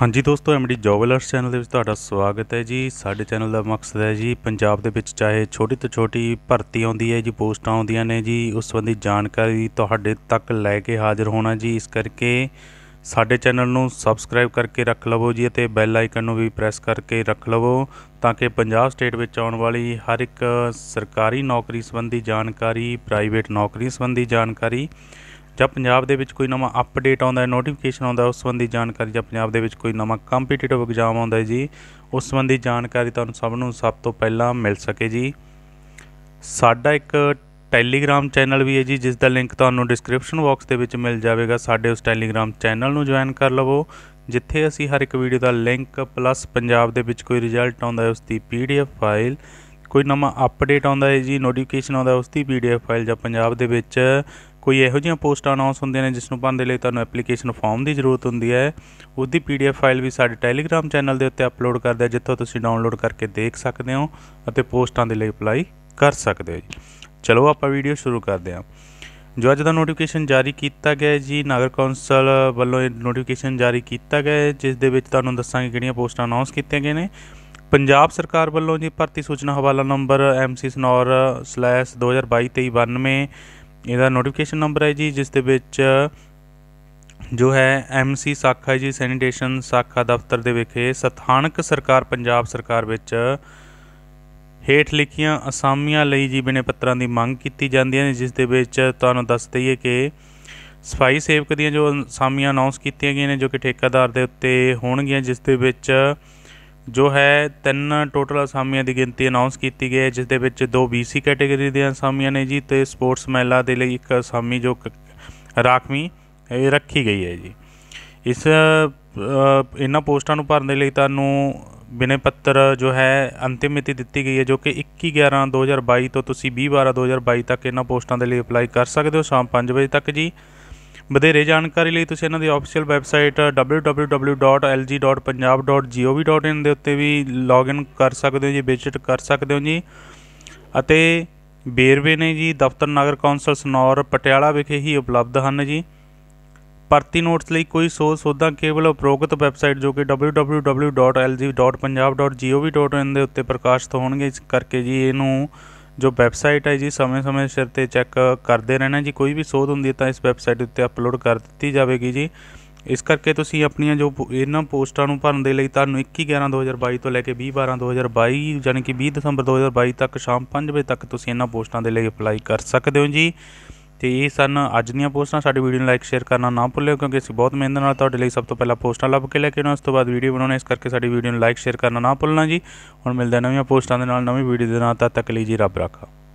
ਹਾਂਜੀ ਦੋਸਤੋ MD ਜੋਬਲਰਸ channel ਦੇ ਵਿੱਚ ਤੁਹਾਡਾ ਸਵਾਗਤ ਹੈ ਜੀ ਸਾਡੇ ਚੈਨਲ ਦਾ ਮਕਸਦ ਹੈ ਜੀ ਪੰਜਾਬ ਦੇ ਵਿੱਚ ਚਾਹੇ ਛੋਟੀ ਤੋਂ ਛੋਟੀ ਭਰਤੀ ਆਉਂਦੀ ਹੈ ਜੀ ਪੋਸਟਾਂ ਆਉਂਦੀਆਂ ਨੇ ਜੀ ਉਸ ਸੰਬੰਧੀ ਜਾਣਕਾਰੀ ਤੁਹਾਡੇ ਤੱਕ ਲੈ ਕੇ ਹਾਜ਼ਰ ਹੋਣਾ ਜੀ ਇਸ ਕਰਕੇ ਸਾਡੇ ਚੈਨਲ ਨੂੰ ਸਬਸਕ੍ਰਾਈਬ ਕਰਕੇ ਰੱਖ ਲਵੋ ਜੀ ਅਤੇ ਬੈਲ ਆਈਕਨ ਨੂੰ ਵੀ ਪ੍ਰੈਸ ਕਰਕੇ ਰੱਖ ਲਵੋ ਤਾਂ ਕਿ ਪੰਜਾਬ ਸਟੇਟ ਵਿੱਚ ਆਉਣ ਵਾਲੀ ਹਰ ਇੱਕ ਸਰਕਾਰੀ ਨੌਕਰੀ ਸੰਬੰਧੀ ਜਾਣਕਾਰੀ ਪ੍ਰਾਈਵੇਟ ਨੌਕਰੀ ਸੰਬੰਧੀ ਜਾਣਕਾਰੀ ਜਾਂ ਪੰਜਾਬ ਦੇ ਵਿੱਚ ਕੋਈ ਨਵਾਂ ਅਪਡੇਟ ਆਉਂਦਾ ਹੈ ਨੋਟੀਫਿਕੇਸ਼ਨ ਆਉਂਦਾ ਹੈ ਉਸ ਸੰਬੰਧੀ ਜਾਣਕਾਰੀ ਜਾਂ ਪੰਜਾਬ ਦੇ ਵਿੱਚ ਕੋਈ ਨਵਾਂ ਕੰਪੀਟੀਟਿਵ ਐਗਜ਼ਾਮ ਆਉਂਦਾ ਹੈ ਜੀ ਉਸ ਸੰਬੰਧੀ ਜਾਣਕਾਰੀ ਤੁਹਾਨੂੰ ਸਭ ਨੂੰ ਸਭ ਤੋਂ ਪਹਿਲਾਂ ਮਿਲ ਸਕੇ ਜੀ ਸਾਡਾ ਇੱਕ ਟੈਲੀਗ੍ਰam ਚੈਨਲ ਵੀ ਹੈ ਜੀ ਜਿਸ ਦਾ ਲਿੰਕ ਤੁਹਾਨੂੰ ਡਿਸਕ੍ਰਿਪਸ਼ਨ ਬਾਕਸ ਦੇ ਵਿੱਚ ਮਿਲ ਜਾਵੇਗਾ ਸਾਡੇ ਉਸ ਟੈਲੀਗ੍ਰam ਚੈਨਲ ਨੂੰ ਜੁਆਇਨ ਕਰ ਲਵੋ ਜਿੱਥੇ ਅਸੀਂ ਹਰ ਇੱਕ ਵੀਡੀਓ ਦਾ ਲਿੰਕ ਪਲੱਸ ਪੰਜਾਬ ਦੇ ਵਿੱਚ ਕੋਈ ਰਿਜ਼ਲਟ ਆਉਂਦਾ ਹੈ ਉਸ ਦੀ ਪੀਡੀਐਫ ਫਾਈਲ ਕੋਈ ਨਵਾਂ ਅਪਡੇਟ ਆਉਂਦਾ ਹੈ ਜੀ ਨੋਟੀਫਿਕੇਸ਼ਨ ਆਉਂਦਾ ਉਸ ਦੀ ਪੀਡੀਐਫ ਫਾਈਲ ਜਾਂ ਪੰਜਾਬ ਦੇ ਵਿੱਚ ਕੋਈ ਇਹੋ ਜਿਹੀਆਂ ਪੋਸਟਾਂ ਅਨਾਉਂਸ ਹੁੰਦੀਆਂ ਨੇ ਜਿਸ ਨੂੰ ਪਾਉਣ ਦੇ ਲਈ ਤੁਹਾਨੂੰ ਐਪਲੀਕੇਸ਼ਨ ਫਾਰਮ ਦੀ ਜ਼ਰੂਰਤ ਹੁੰਦੀ ਹੈ ਉਹਦੀ ਪੀਡੀਐਫ ਫਾਈਲ ਵੀ ਸਾਡੇ ਟੈਲੀਗ੍ਰam ਚੈਨਲ ਦੇ ਉੱਤੇ ਅਪਲੋਡ ਕਰਦੇ ਹਾਂ ਜਿੱਥੋਂ ਤੁਸੀਂ ਡਾਊਨਲੋਡ ਕਰਕੇ ਦੇਖ ਸਕਦੇ ਹੋ ਅਤੇ ਪੋਸਟਾਂ ਦੇ ਲਈ ਅਪਲਾਈ ਕਰ ਸਕਦੇ ਹੋ ਜੀ ਚਲੋ ਆਪਾਂ ਵੀਡੀਓ ਸ਼ੁਰੂ ਕਰਦੇ ਹਾਂ ਜੋ ਅੱਜ ਦਾ ਨੋਟੀਫਿਕੇਸ਼ਨ ਜਾਰੀ ਕੀਤਾ ਗਿਆ ਹੈ ਜੀ ਨਗਰ ਕੌਂਸਲ ਵੱਲੋਂ ਇਹ ਨੋਟੀਫਿਕੇਸ਼ਨ ਜਾਰੀ ਕੀਤਾ ਗਿਆ ਹੈ ਜਿਸ ਦੇ ਵਿੱਚ ਤੁਹਾਨੂੰ ਦੱਸਾਂਗੇ ਕਿਹੜੀਆਂ ਪੋਸਟਾਂ ਅਨਾਉਂਸ ਕੀਤੀਆਂ ਗਈਆਂ ਨੇ ਪੰਜਾਬ ਸਰਕਾਰ ਵੱਲੋਂ ਜੀ ਭਰਤੀ ਸੂਚਨਾ ਹਵਾਲਾ ਨੰਬਰ MC snor/2022-2392 ਇਹਦਾ ਨੋਟੀਫਿਕੇਸ਼ਨ ਨੰਬਰ ਹੈ ਜੀ ਜਿਸ ਦੇ ਵਿੱਚ ਜੋ ਹੈ ਐਮਸੀ ਸਾਖਾ ਜੀ ਸੈਨੀਟੇਸ਼ਨ ਸਾਖਾ ਦਫ਼ਤਰ ਦੇ ਵਿਖੇ ਸਥਾਨਕ ਸਰਕਾਰ ਪੰਜਾਬ ਸਰਕਾਰ ਵਿੱਚ ਹੇਠ ਲਿਖੀਆਂ ਅਸਾਮੀਆਂ ਲਈ ਜੀ ਬਿਨੇ ਪੱਤਰਾਂ ਦੀ ਮੰਗ ਕੀਤੀ ਜਾਂਦੀ ਹੈ ਜਿਸ ਦੇ ਵਿੱਚ ਤੁਹਾਨੂੰ ਦੱਸ ਦਈਏ ਕਿ ਸਫਾਈ ਸੇਵਕ ਦੀਆਂ ਜੋ ਅਸਾਮੀਆਂ ਅਨਾਉਂਸ ਕੀਤੀਆਂ ਗਈਆਂ ਨੇ ਜੋ ਕਿ ਠੇਕੇਦਾਰ ਦੇ ਉੱਤੇ ਹੋਣਗੀਆਂ ਜਿਸ ਦੇ ਵਿੱਚ ਜੋ ਹੈ ਤਿੰਨ ਟੋਟਲ ਅਸਾਮੀਆਂ ਦੀ ਗਿਣਤੀ ਅਨਾਉਂਸ ਕੀਤੀ ਗਈ ਹੈ ਜਿਸ ਦੇ ਵਿੱਚ ਦੋ ਬੀਸੀ ਕੈਟਾਗਰੀ ਦੇ ਅਸਾਮੀਆਂ ਨੇ ਜੀ ਤੇ ਸਪੋਰਟਸ ਮਹਿਲਾ ਦੇ ਲਈ ਇੱਕ ਅਸਾਮੀ ਜੋ ਰਾਖਵੀਂ ਇਹ ਰੱਖੀ ਗਈ ਹੈ ਜੀ ਇਸ ਇਹਨਾਂ ਪੋਸਟਾਂ ਨੂੰ ਭਰਨ ਦੇ ਲਈ ਤੁਹਾਨੂੰ ਬਿਨੇ ਪੱਤਰ ਜੋ ਹੈ ਅੰਤਿਮ ਮਿਤੀ ਦਿੱਤੀ ਗਈ ਹੈ ਜੋ ਕਿ 21 11 2022 ਤੋਂ ਤੁਸੀਂ 20 12 2022 ਤੱਕ ਇਹਨਾਂ ਪੋਸਟਾਂ ਦੇ ਲਈ ਅਪਲਾਈ ਕਰ ਸਕਦੇ ਹੋ ਸ਼ਾਮ 5 ਵਜੇ ਤੱਕ ਜੀ ਵਧੇਰੇ ਜਾਣਕਾਰੀ ਲਈ ਤੁਸੀਂ ਇਹਨਾਂ ਦੀ ਆਫੀਸ਼ੀਅਲ ਵੈਬਸਾਈਟ www.lg.punjab.gov.in ਦੇ ਉੱਤੇ ਵੀ ਲੌਗਇਨ ਕਰ ਸਕਦੇ ਹੋ ਜੀ ਵਿਜ਼ਿਟ ਕਰ ਸਕਦੇ ਹੋ ਜੀ ਅਤੇ ਬੇਰਵੇ ਨੇ ਜੀ ਦਫ਼ਤਰ ਨਗਰ ਕੌਂਸਲ ਸਨੌਰ ਪਟਿਆਲਾ ਵਿਖੇ ਹੀ ਉਪਲਬਧ ਹਨ ਜੀ ਭਰਤੀ ਨੋਟਸ ਲਈ ਕੋਈ ਸੋਚ ਸੋਧਾਂ ਕੇਵਲ ਉਪਰੋਕਤ ਵੈਬਸਾਈਟ ਜੋ ਕਿ www.lg.punjab.gov.in ਦੇ ਉੱਤੇ ਪ੍ਰਕਾਸ਼ਿਤ ਹੋਣਗੇ ਇਸ ਕਰਕੇ ਜੀ ਇਹਨੂੰ ਜੋ ਵੈਬਸਾਈਟ ਹੈ ਜੀ ਸਮੇਂ-ਸਮੇਂ ਸਿਰ ਤੇ ਚੈੱਕ ਕਰਦੇ ਰਹਿਣਾ ਜੀ ਕੋਈ ਵੀ ਸੋਧ ਹੁੰਦੀ ਹੈ ਤਾਂ ਇਸ ਵੈਬਸਾਈਟ ਉੱਤੇ ਅਪਲੋਡ ਕਰ ਦਿੱਤੀ ਜਾਵੇਗੀ ਜੀ ਇਸ ਕਰਕੇ ਤੁਸੀਂ ਆਪਣੀਆਂ ਜੋ ਇਹਨਾਂ ਪੋਸਟਾਂ ਨੂੰ ਭਰਨ ਦੇ ਲਈ ਤੁਹਾਨੂੰ 21/11/2022 ਤੋਂ ਲੈ ਕੇ 20/12/2022 ਯਾਨੀ ਕਿ 20 ਦਸੰਬਰ 2022 ਤੱਕ ਸ਼ਾਮ 5 ਵਜੇ ਤੱਕ ਤੁਸੀਂ ਇਹਨਾਂ ਪੋਸਟਾਂ ਦੇ ਲਈ ਅਪਲਾਈ ਕਰ ਸਕਦੇ ਹੋ ਜੀ ਤੇ ਇਹ ਸਨ ਅੱਜ ਦੀਆਂ ਪੋਸਟਾਂ ਸਾਡੀ ਵੀਡੀਓ ਨੂੰ ਲਾਈਕ ਸ਼ੇਅਰ ਕਰਨਾ ਨਾ ਭੁੱਲਿਓ ਕਿਉਂਕਿ ਅਸੀਂ ਬਹੁਤ ਮਿਹਨਤ ਨਾਲ ਤੁਹਾਡੇ ਲਈ ਸਭ ਤੋਂ ਪਹਿਲਾਂ ਪੋਸਟਾਂ ਲੱਭ ਕੇ ਲੈ ਕੇ ਆਉਣਾ ਉਸ ਤੋਂ ਬਾਅਦ ਵੀਡੀਓ ਬਣਾਉਣਾ ਇਸ ਕਰਕੇ ਸਾਡੀ ਵੀਡੀਓ ਨੂੰ ਲਾਈਕ ਸ਼ੇਅਰ ਕਰਨਾ ਨਾ ਭੁੱਲਣਾ ਜੀ ਹੁਣ ਮਿਲਦੇ ਨਵੀਆਂ ਪੋਸਟਾਂ ਦੇ ਨਾਲ ਨਵੀਂ ਵੀਡੀਓ ਦੇ ਨਾਲ ਤਦ ਤੱਕ ਲਈ ਜੀ ਰੱਬ ਰੱਖਾ